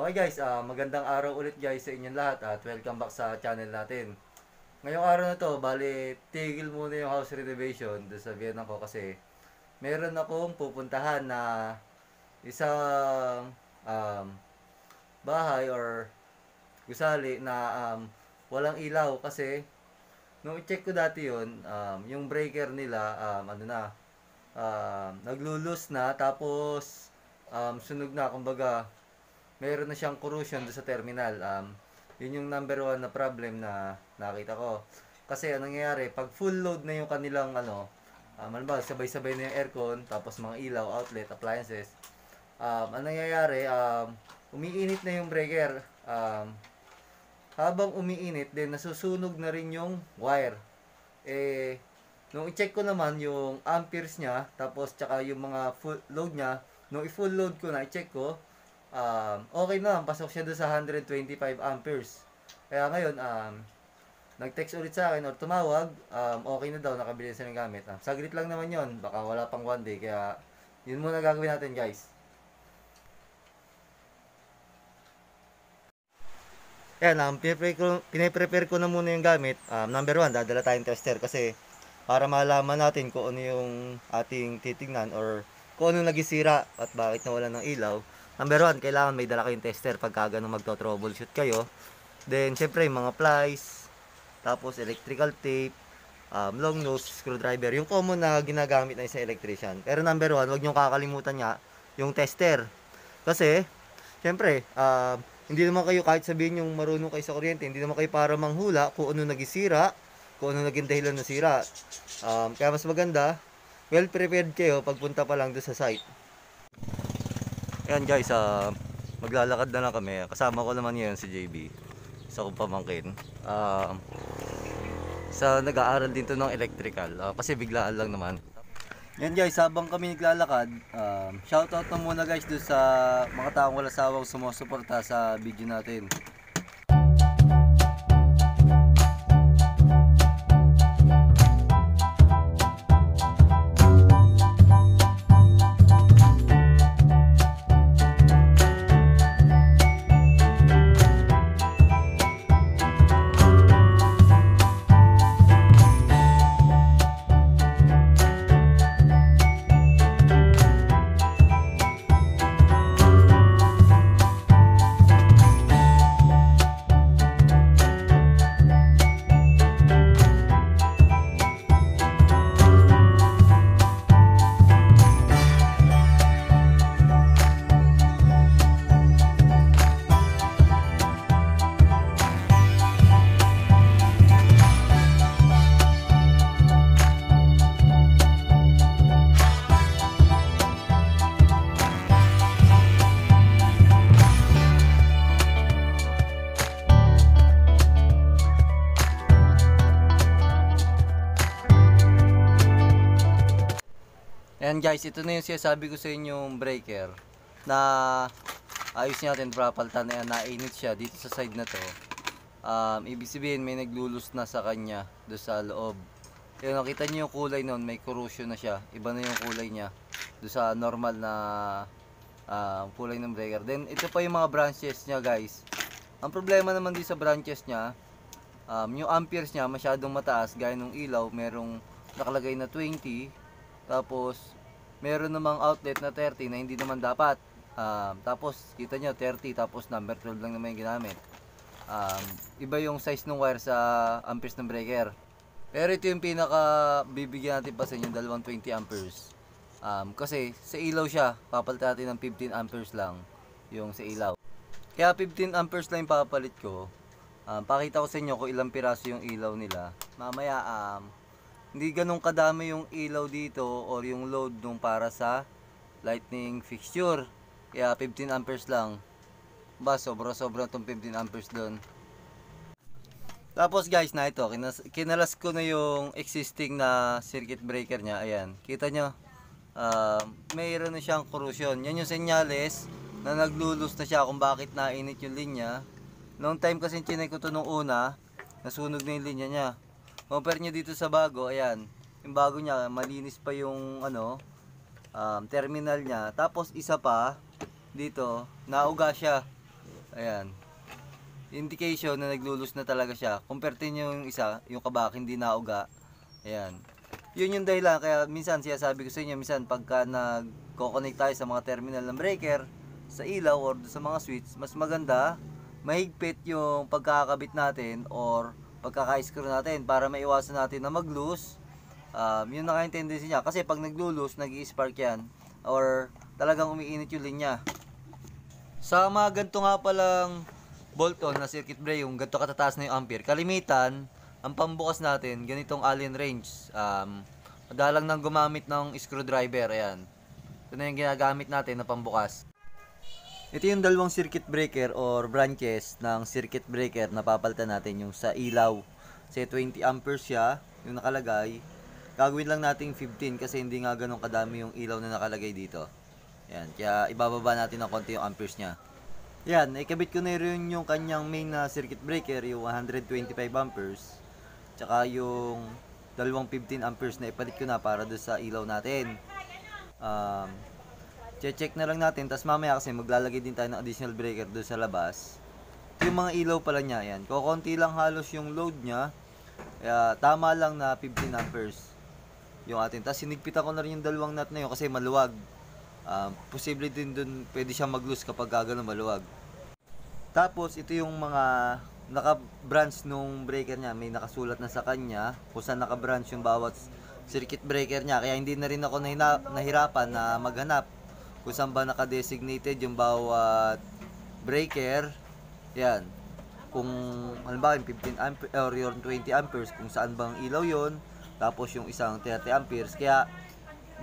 Okay guys, uh, magandang araw ulit guys sa inyong lahat at welcome back sa channel natin. Ngayong araw na to, bali tigil muna yung house renovation doon sa Vienna ko kasi meron akong pupuntahan na isang um, bahay or gusali na um, walang ilaw kasi nung check ko dati yun, um, yung breaker nila, um, ano na, um, naglulus na tapos um, sunog na, kumbaga meron na siyang corrosion sa terminal. Um, yun yung number one na problem na nakita ko. Kasi ano nangyayari, pag full load na yung kanilang ano, um, ba, sabay-sabay na yung aircon, tapos mga ilaw, outlet, appliances, um, ano nangyayari, um, umiinit na yung breaker. Um, habang umiinit, then nasusunog na rin yung wire. Eh, nung i-check ko naman yung amperes niya, tapos tsaka yung mga full load niya, nung i-full load ko na, i-check ko, um, okay na, pasok siya doon sa 125 amperes. Kaya ngayon, um, nag-text ulit sa akin or tumawag, um, okay na daw, nakabili siya ng gamit. Um, saglit lang naman yon baka wala pang one day, kaya yun muna gagawin natin guys. Yan, um, pinaprepare ko, ko na muna yung gamit. Um, number one, dadala tayong tester kasi para malaman natin kung ano yung ating titingnan or kung ano nagisira at bakit nawala ng ilaw. Number one, kailangan may dala kayong tester pagka ganun magto-troubleshoot kayo. Then, syempre, yung mga plies, tapos electrical tape, um, long nose screwdriver, yung common na ginagamit na isang electrician. Pero number one, huwag niyong kakalimutan niya, yung tester. Kasi, syempre, uh, hindi naman kayo kahit sabihin yung marunong kayo sa kuryente, hindi naman kayo para manghula kung ano nagisira, kung ano naging dahilan ng sira. Um, kaya mas maganda, well prepared kayo pagpunta pa lang doon sa site. Ayan guys, uh, maglalakad na lang kami. Kasama ko naman ngayon si JB. sa kong pamangkin. Uh, sa nag-aaral din to ng electrical. Uh, kasi biglaan lang naman. Yan guys, habang kami naglalakad, uh, shoutout na muna guys do sa mga taong walang sawang sumusuporta sa video natin. guys, ito na yung sinasabi ko sa inyo yung breaker na ayos natin propalta na yan, nainit siya dito sa side na to. Um, ibig sabihin may naglulus na sa kanya do sa loob. Yung nakita niyo yung kulay noon, may corrosion na siya. Iba na yung kulay niya do sa normal na uh, kulay ng breaker. Then ito pa yung mga branches niya guys. Ang problema naman din sa branches niya, um, yung amperes niya masyadong mataas gaya nung ilaw, merong nakalagay na 20, tapos meron namang outlet na 30 na hindi naman dapat. Um, tapos, kita nyo, 30, tapos number 12 lang naman yung ginamit. Um, iba yung size ng wire sa amperes ng breaker. Pero ito yung pinaka bibigyan natin pa sa inyo, dalawang 20 amperes. Um, kasi sa ilaw siya, papalitan natin ng 15 amperes lang yung sa ilaw. Kaya 15 amperes lang yung papalit ko. Um, pakita ko sa inyo kung ilang piraso yung ilaw nila. Mamaya, um, hindi ganun kadami yung ilaw dito or yung load nung para sa lightning fixture kaya 15 amperes lang ba sobra sobra tong 15 amperes doon tapos guys na ito kinas kinalas ko na yung existing na circuit breaker nya ayan kita nyo uh, mayroon na siyang corrosion yan yung senyales na naglulus na siya kung bakit nainit yung linya long time kasi chinay ko to nung una nasunog na yung linya nya compare niyo dito sa bago, ayan, yung bago niya, malinis pa yung, ano, um, terminal niya. Tapos, isa pa, dito, nauga siya. Ayan. Indication na naglulus na talaga siya. Compare niyo yung isa, yung kabak, hindi nauga. Ayan. Yun yung dahilan, kaya minsan siya sabi ko sa inyo, minsan pagka nag connect tayo sa mga terminal ng breaker, sa ilaw or sa mga switch, mas maganda, mahigpit yung pagkakabit natin or pagkaka-screw natin para maiwasan natin na mag-loose. Um, yun na tendency niya. Kasi pag nag-loose, nag-i-spark yan. Or talagang umiinit yung linya. Sa mga ganito nga palang bolt-on na circuit break, yung ganito katataas na yung ampere, kalimitan, ang pambukas natin, ganitong allen range. Um, madalang nang gumamit ng screwdriver, ayan. Ito na yung ginagamit natin na pambukas. Ito yung dalawang circuit breaker or branches ng circuit breaker na papalitan natin yung sa ilaw. Kasi 20 amperes siya yung nakalagay. Gagawin lang natin 15 kasi hindi nga ganun kadami yung ilaw na nakalagay dito. Yan, kaya ibababa natin ng konti yung amperes niya. Yan, ikabit ko na rin yung kanyang main na circuit breaker, yung 125 amperes. Tsaka yung dalawang 15 amperes na ipalit ko na para do sa ilaw natin. Um, Che-check na lang natin. Tapos mamaya kasi maglalagay din tayo ng additional breaker doon sa labas. Yung mga ilaw pala niya, yan. Kukunti lang halos yung load niya. Kaya tama lang na 15 amperes yung atin. Tapos sinigpitan ko na rin yung dalawang nut na yun kasi maluwag. Um, posible din doon pwede siya mag-loose kapag gagano maluwag. Tapos ito yung mga naka-branch nung breaker niya. May nakasulat na sa kanya kung saan naka-branch yung bawat circuit breaker niya. Kaya hindi na rin ako nahina- nahirapan na maghanap kung saan ba naka-designated yung bawat breaker. Yan. Kung halimbawa yung 15 ampere or yung 20 amperes kung saan bang ilaw yon tapos yung isang 30 amperes kaya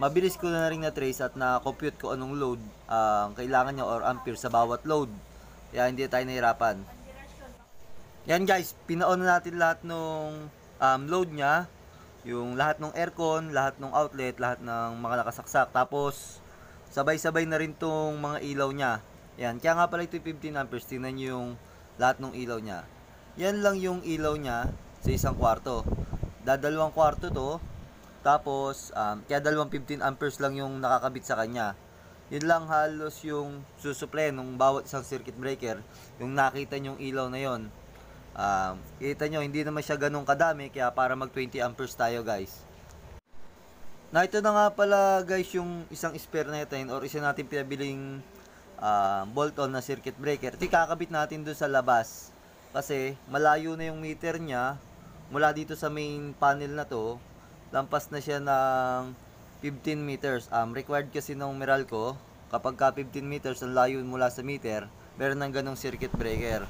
mabilis ko na rin na-trace at na-compute ko anong load ah, ang uh, kailangan niya or ampere sa bawat load kaya hindi tayo nahirapan yan guys pinaon na natin lahat nung um, load niya yung lahat ng aircon, lahat ng outlet, lahat ng mga nakasaksak. Tapos, Sabay-sabay na rin tong mga ilaw niya. Yan, kaya nga pala ito 15 amperes. Tingnan niyo yung lahat ng ilaw niya. Yan lang yung ilaw niya sa isang kwarto. Dadalawang kwarto to. Tapos, um, kaya dalawang 15 amperes lang yung nakakabit sa kanya. Yun lang halos yung susuple ng bawat isang circuit breaker. Yung nakita nyo yung ilaw na yon. Um, kita nyo, hindi naman siya ganun kadami. Kaya para mag 20 amperes tayo guys. Na ito na nga pala guys yung isang spare na natin or isa natin pinabiling uh, bolt-on na circuit breaker. Ito kakabit natin doon sa labas kasi malayo na yung meter niya mula dito sa main panel na to. Lampas na siya ng 15 meters. Um, required kasi ng Meralco kapag ka 15 meters ang layo mula sa meter, meron ng ganong circuit breaker.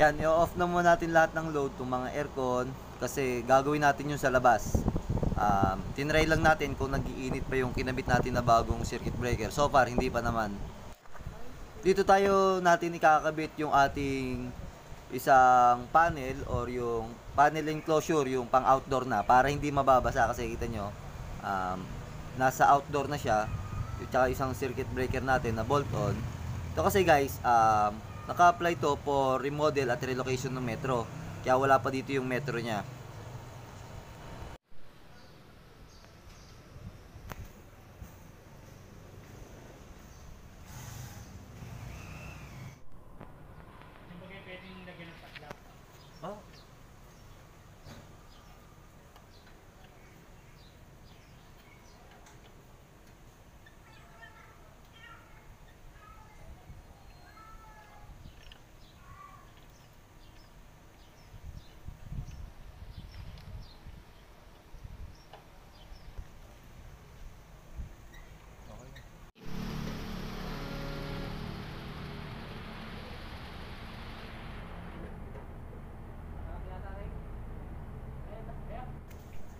Yan, i-off na muna natin lahat ng load, itong mga aircon, kasi gagawin natin yung sa labas um, tinry lang natin kung nagiinit pa yung kinabit natin na bagong circuit breaker. So far, hindi pa naman. Dito tayo natin ikakabit yung ating isang panel or yung panel enclosure, yung pang outdoor na para hindi mababasa kasi kita nyo um, nasa outdoor na siya tsaka isang circuit breaker natin na bolt on ito kasi guys um, naka-apply to for remodel at relocation ng metro kaya wala pa dito yung metro niya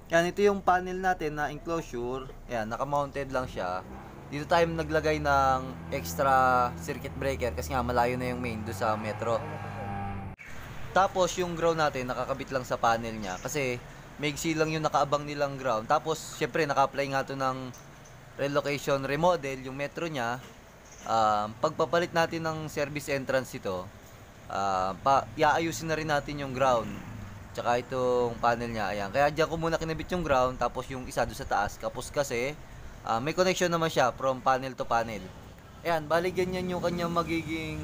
Yan, ito yung panel natin na enclosure. Yan, naka-mounted lang siya. Dito tayo naglagay ng extra circuit breaker kasi nga malayo na yung main do sa metro. Tapos yung ground natin nakakabit lang sa panel niya kasi may lang yung nakaabang nilang ground. Tapos syempre naka-apply nga to ng relocation remodel yung metro niya. Um, pagpapalit natin ng service entrance ito, uh, pa, iaayusin na rin natin yung ground Tsaka itong panel niya, ayan. Kaya diyan ko muna kinabit yung ground, tapos yung isa doon sa taas. Tapos kasi, uh, may connection naman siya from panel to panel. Ayan, bali ganyan yung kanyang magiging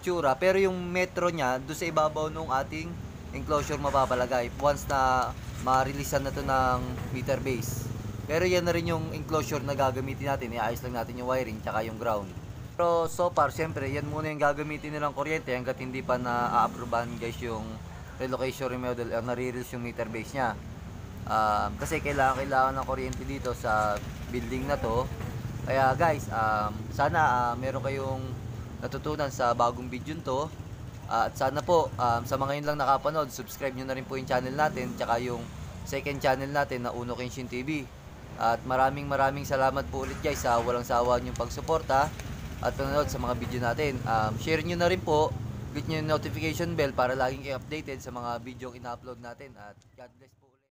tsura. Pero yung metro niya, doon sa ibabaw nung ating enclosure mapapalagay. Once na ma release na to ng meter base. Pero yan na rin yung enclosure na gagamitin natin. Iayos lang natin yung wiring tsaka yung ground. Pero so far, syempre, yan muna yung gagamitin nilang kuryente hanggat hindi pa na-aprobahan guys yung relocation remodel or eh, nare-reels yung meter base niya. Uh, kasi kailangan kailangan ng kuryente dito sa building na to. Kaya guys, um, sana uh, meron kayong natutunan sa bagong video to. Uh, at sana po um, sa mga yun lang nakapanood, subscribe nyo na rin po yung channel natin tsaka yung second channel natin na Uno Kenshin TV. At maraming maraming salamat po ulit guys sa walang sawa niyong pagsuporta at panonood sa mga video natin. Um, share nyo na rin po click nyo yung notification bell para laging i-updated sa mga video ina-upload natin at God bless po.